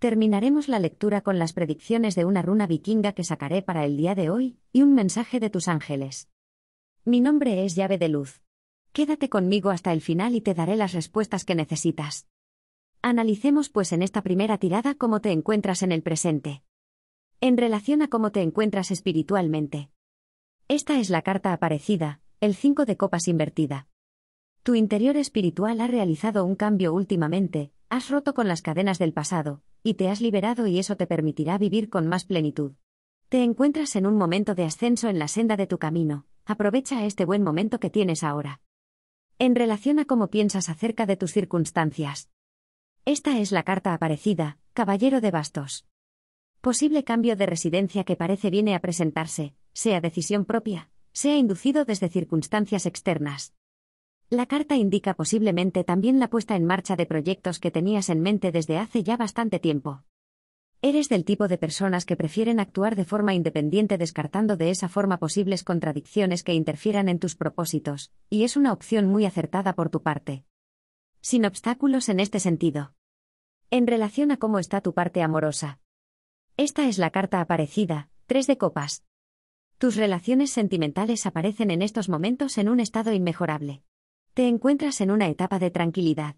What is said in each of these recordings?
Terminaremos la lectura con las predicciones de una runa vikinga que sacaré para el día de hoy, y un mensaje de tus ángeles. Mi nombre es llave de luz. Quédate conmigo hasta el final y te daré las respuestas que necesitas. Analicemos pues en esta primera tirada cómo te encuentras en el presente. En relación a cómo te encuentras espiritualmente. Esta es la carta aparecida, el 5 de copas invertida. Tu interior espiritual ha realizado un cambio últimamente, has roto con las cadenas del pasado, y te has liberado y eso te permitirá vivir con más plenitud. Te encuentras en un momento de ascenso en la senda de tu camino, aprovecha este buen momento que tienes ahora. En relación a cómo piensas acerca de tus circunstancias. Esta es la carta aparecida, Caballero de Bastos. Posible cambio de residencia que parece viene a presentarse, sea decisión propia, sea inducido desde circunstancias externas. La carta indica posiblemente también la puesta en marcha de proyectos que tenías en mente desde hace ya bastante tiempo. Eres del tipo de personas que prefieren actuar de forma independiente descartando de esa forma posibles contradicciones que interfieran en tus propósitos, y es una opción muy acertada por tu parte. Sin obstáculos en este sentido. En relación a cómo está tu parte amorosa. Esta es la carta aparecida, tres de copas. Tus relaciones sentimentales aparecen en estos momentos en un estado inmejorable. Te encuentras en una etapa de tranquilidad.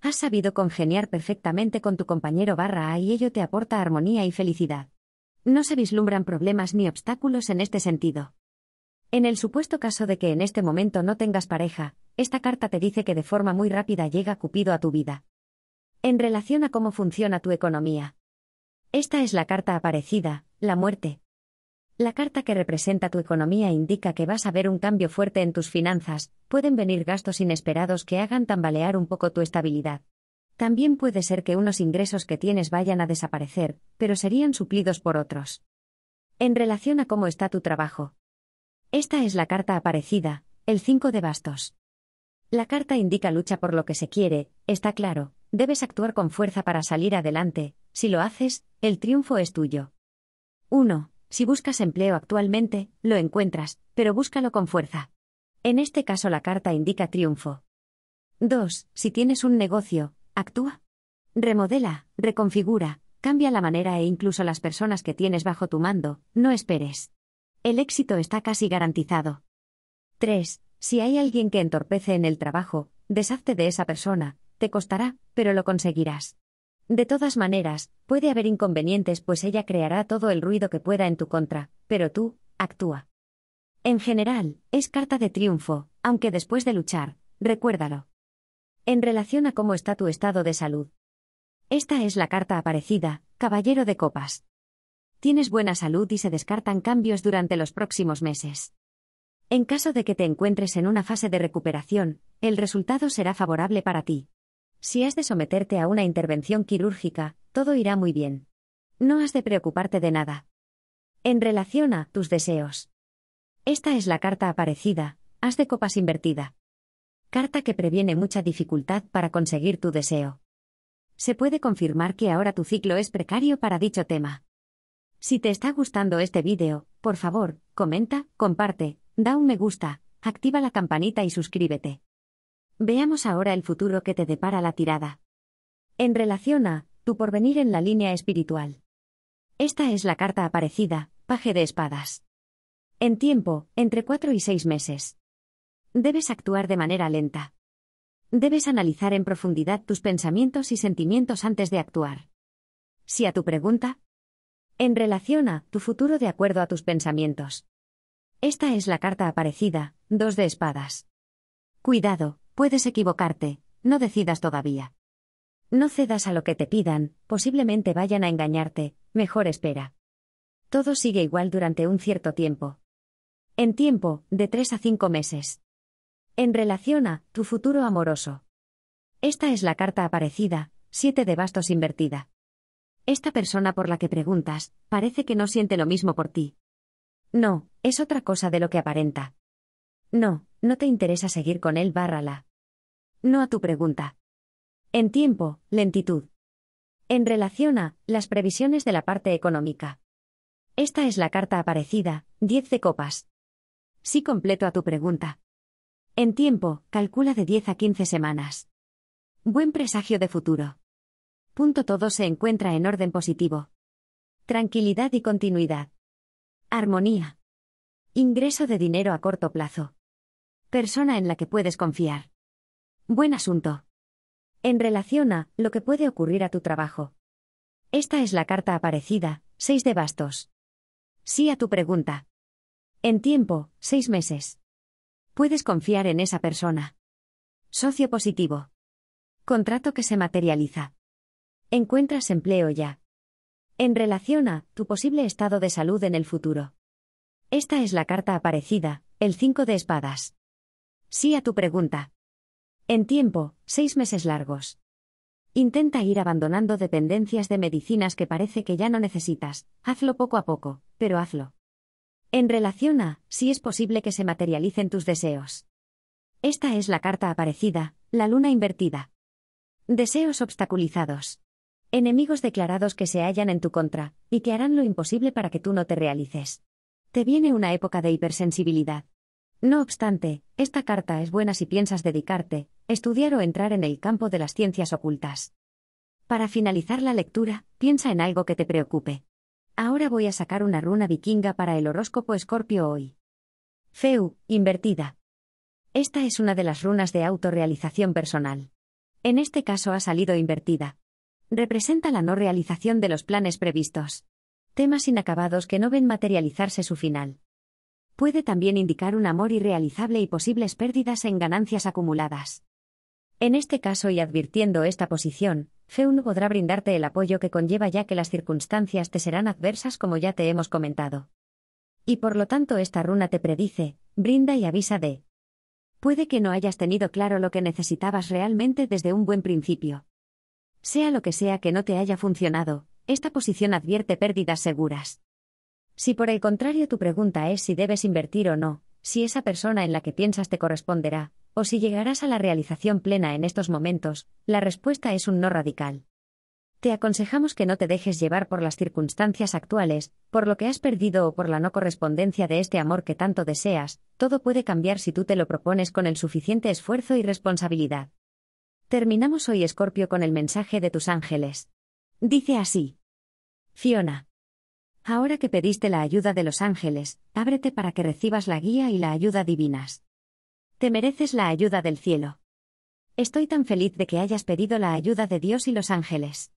Has sabido congeniar perfectamente con tu compañero barra A y ello te aporta armonía y felicidad. No se vislumbran problemas ni obstáculos en este sentido. En el supuesto caso de que en este momento no tengas pareja, esta carta te dice que de forma muy rápida llega Cupido a tu vida. En relación a cómo funciona tu economía. Esta es la carta aparecida, la muerte. La carta que representa tu economía indica que vas a ver un cambio fuerte en tus finanzas, pueden venir gastos inesperados que hagan tambalear un poco tu estabilidad. También puede ser que unos ingresos que tienes vayan a desaparecer, pero serían suplidos por otros. En relación a cómo está tu trabajo. Esta es la carta aparecida, el 5 de bastos. La carta indica lucha por lo que se quiere, está claro, debes actuar con fuerza para salir adelante, si lo haces, el triunfo es tuyo. 1. Si buscas empleo actualmente, lo encuentras, pero búscalo con fuerza. En este caso la carta indica triunfo. 2. Si tienes un negocio, actúa. Remodela, reconfigura, cambia la manera e incluso las personas que tienes bajo tu mando, no esperes. El éxito está casi garantizado. 3. Si hay alguien que entorpece en el trabajo, deshazte de esa persona, te costará, pero lo conseguirás. De todas maneras, puede haber inconvenientes pues ella creará todo el ruido que pueda en tu contra, pero tú, actúa. En general, es carta de triunfo, aunque después de luchar, recuérdalo. En relación a cómo está tu estado de salud. Esta es la carta aparecida, Caballero de Copas. Tienes buena salud y se descartan cambios durante los próximos meses. En caso de que te encuentres en una fase de recuperación, el resultado será favorable para ti. Si has de someterte a una intervención quirúrgica, todo irá muy bien. No has de preocuparte de nada. En relación a tus deseos. Esta es la carta aparecida, haz de copas invertida. Carta que previene mucha dificultad para conseguir tu deseo. Se puede confirmar que ahora tu ciclo es precario para dicho tema. Si te está gustando este vídeo, por favor, comenta, comparte, da un me gusta, activa la campanita y suscríbete. Veamos ahora el futuro que te depara la tirada. En relación a, tu porvenir en la línea espiritual. Esta es la carta aparecida, paje de espadas. En tiempo, entre cuatro y seis meses. Debes actuar de manera lenta. Debes analizar en profundidad tus pensamientos y sentimientos antes de actuar. Si a tu pregunta, en relación a tu futuro de acuerdo a tus pensamientos. Esta es la carta aparecida, dos de espadas. Cuidado, Puedes equivocarte, no decidas todavía. No cedas a lo que te pidan, posiblemente vayan a engañarte, mejor espera. Todo sigue igual durante un cierto tiempo. En tiempo, de tres a cinco meses. En relación a tu futuro amoroso. Esta es la carta aparecida, siete de bastos invertida. Esta persona por la que preguntas, parece que no siente lo mismo por ti. No, es otra cosa de lo que aparenta. No, no te interesa seguir con él, bárrala no a tu pregunta. En tiempo, lentitud. En relación a las previsiones de la parte económica. Esta es la carta aparecida, 10 de copas. Sí completo a tu pregunta. En tiempo, calcula de 10 a 15 semanas. Buen presagio de futuro. Punto todo se encuentra en orden positivo. Tranquilidad y continuidad. Armonía. Ingreso de dinero a corto plazo. Persona en la que puedes confiar. Buen asunto. En relación a lo que puede ocurrir a tu trabajo. Esta es la carta aparecida, 6 de bastos. Sí a tu pregunta. En tiempo, 6 meses. Puedes confiar en esa persona. Socio positivo. Contrato que se materializa. Encuentras empleo ya. En relación a tu posible estado de salud en el futuro. Esta es la carta aparecida, el 5 de espadas. Sí a tu pregunta. En tiempo, seis meses largos. Intenta ir abandonando dependencias de medicinas que parece que ya no necesitas, hazlo poco a poco, pero hazlo. En relación a, si es posible que se materialicen tus deseos. Esta es la carta aparecida, la luna invertida. Deseos obstaculizados. Enemigos declarados que se hallan en tu contra, y que harán lo imposible para que tú no te realices. Te viene una época de hipersensibilidad. No obstante, esta carta es buena si piensas dedicarte, estudiar o entrar en el campo de las ciencias ocultas. Para finalizar la lectura, piensa en algo que te preocupe. Ahora voy a sacar una runa vikinga para el horóscopo escorpio hoy. Feu, invertida. Esta es una de las runas de autorrealización personal. En este caso ha salido invertida. Representa la no realización de los planes previstos. Temas inacabados que no ven materializarse su final puede también indicar un amor irrealizable y posibles pérdidas en ganancias acumuladas. En este caso y advirtiendo esta posición, no podrá brindarte el apoyo que conlleva ya que las circunstancias te serán adversas como ya te hemos comentado. Y por lo tanto esta runa te predice, brinda y avisa de. Puede que no hayas tenido claro lo que necesitabas realmente desde un buen principio. Sea lo que sea que no te haya funcionado, esta posición advierte pérdidas seguras. Si por el contrario tu pregunta es si debes invertir o no, si esa persona en la que piensas te corresponderá, o si llegarás a la realización plena en estos momentos, la respuesta es un no radical. Te aconsejamos que no te dejes llevar por las circunstancias actuales, por lo que has perdido o por la no correspondencia de este amor que tanto deseas, todo puede cambiar si tú te lo propones con el suficiente esfuerzo y responsabilidad. Terminamos hoy Escorpio con el mensaje de tus ángeles. Dice así. Fiona. Ahora que pediste la ayuda de los ángeles, ábrete para que recibas la guía y la ayuda divinas. Te mereces la ayuda del cielo. Estoy tan feliz de que hayas pedido la ayuda de Dios y los ángeles.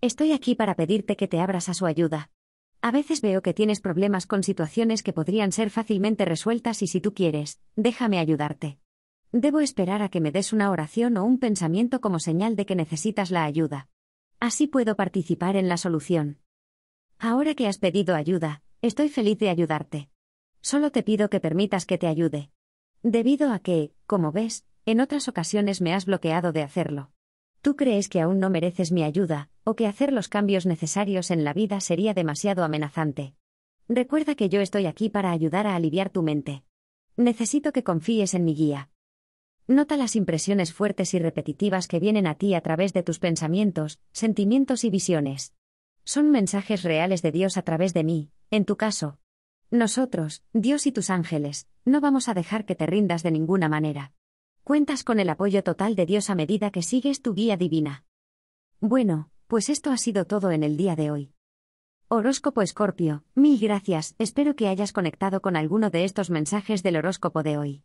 Estoy aquí para pedirte que te abras a su ayuda. A veces veo que tienes problemas con situaciones que podrían ser fácilmente resueltas y si tú quieres, déjame ayudarte. Debo esperar a que me des una oración o un pensamiento como señal de que necesitas la ayuda. Así puedo participar en la solución. Ahora que has pedido ayuda, estoy feliz de ayudarte. Solo te pido que permitas que te ayude. Debido a que, como ves, en otras ocasiones me has bloqueado de hacerlo. Tú crees que aún no mereces mi ayuda, o que hacer los cambios necesarios en la vida sería demasiado amenazante. Recuerda que yo estoy aquí para ayudar a aliviar tu mente. Necesito que confíes en mi guía. Nota las impresiones fuertes y repetitivas que vienen a ti a través de tus pensamientos, sentimientos y visiones son mensajes reales de Dios a través de mí, en tu caso. Nosotros, Dios y tus ángeles, no vamos a dejar que te rindas de ninguna manera. Cuentas con el apoyo total de Dios a medida que sigues tu guía divina. Bueno, pues esto ha sido todo en el día de hoy. Horóscopo Escorpio, mil gracias, espero que hayas conectado con alguno de estos mensajes del horóscopo de hoy.